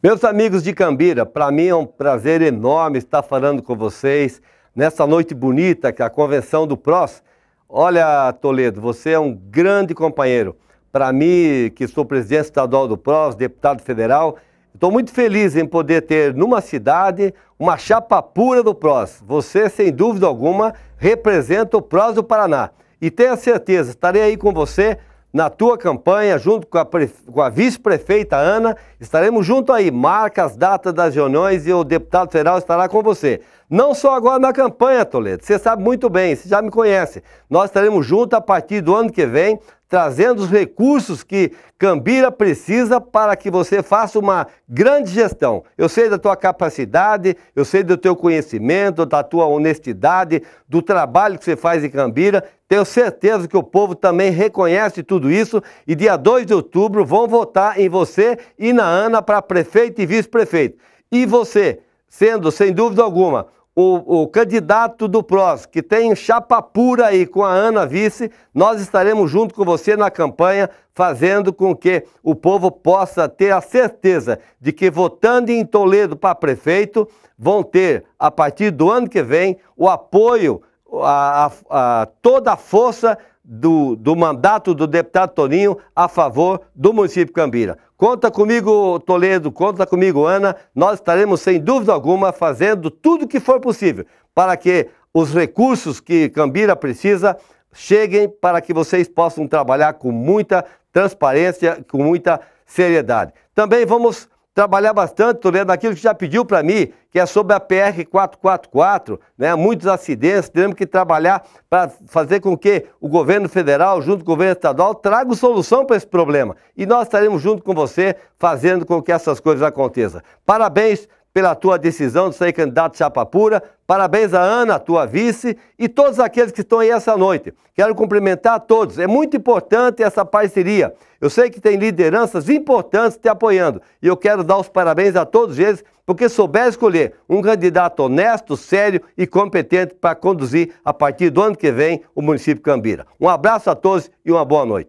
Meus amigos de Cambira, para mim é um prazer enorme estar falando com vocês nessa noite bonita que é a convenção do PROS. Olha, Toledo, você é um grande companheiro. Para mim, que sou presidente estadual do PROS, deputado federal, estou muito feliz em poder ter numa cidade uma chapa pura do PROS. Você, sem dúvida alguma, representa o PROS do Paraná. E tenha certeza, estarei aí com você na tua campanha, junto com a, prefe... a vice-prefeita Ana, estaremos junto aí. Marca as datas das reuniões e o deputado federal estará com você. Não só agora na campanha, Toledo, você sabe muito bem, você já me conhece. Nós estaremos juntos a partir do ano que vem trazendo os recursos que Cambira precisa para que você faça uma grande gestão. Eu sei da tua capacidade, eu sei do teu conhecimento, da tua honestidade, do trabalho que você faz em Cambira. Tenho certeza que o povo também reconhece tudo isso e dia 2 de outubro vão votar em você e na Ana para prefeito e vice-prefeito. E você, sendo sem dúvida alguma o, o, candidato do PROS, que tem chapa pura aí com a Ana Vice, nós estaremos junto com você na campanha, fazendo com que o povo possa ter a certeza de que votando em Toledo para prefeito, vão ter, a partir do ano que vem, o apoio, a, a, a toda a força do, do mandato do deputado Toninho a favor do município Cambira. Conta comigo, Toledo, conta comigo, Ana. Nós estaremos, sem dúvida alguma, fazendo tudo o que for possível para que os recursos que Cambira precisa cheguem para que vocês possam trabalhar com muita transparência, com muita seriedade. Também vamos trabalhar bastante, lendo aquilo que já pediu para mim, que é sobre a PR-444, né? muitos acidentes, teremos que trabalhar para fazer com que o governo federal, junto com o governo estadual, traga solução para esse problema. E nós estaremos junto com você, fazendo com que essas coisas aconteçam. Parabéns pela tua decisão de ser candidato chapa pura. Parabéns a Ana, a tua vice e todos aqueles que estão aí essa noite. Quero cumprimentar a todos. É muito importante essa parceria. Eu sei que tem lideranças importantes te apoiando e eu quero dar os parabéns a todos eles porque souber escolher um candidato honesto, sério e competente para conduzir a partir do ano que vem o município Cambira. Um abraço a todos e uma boa noite.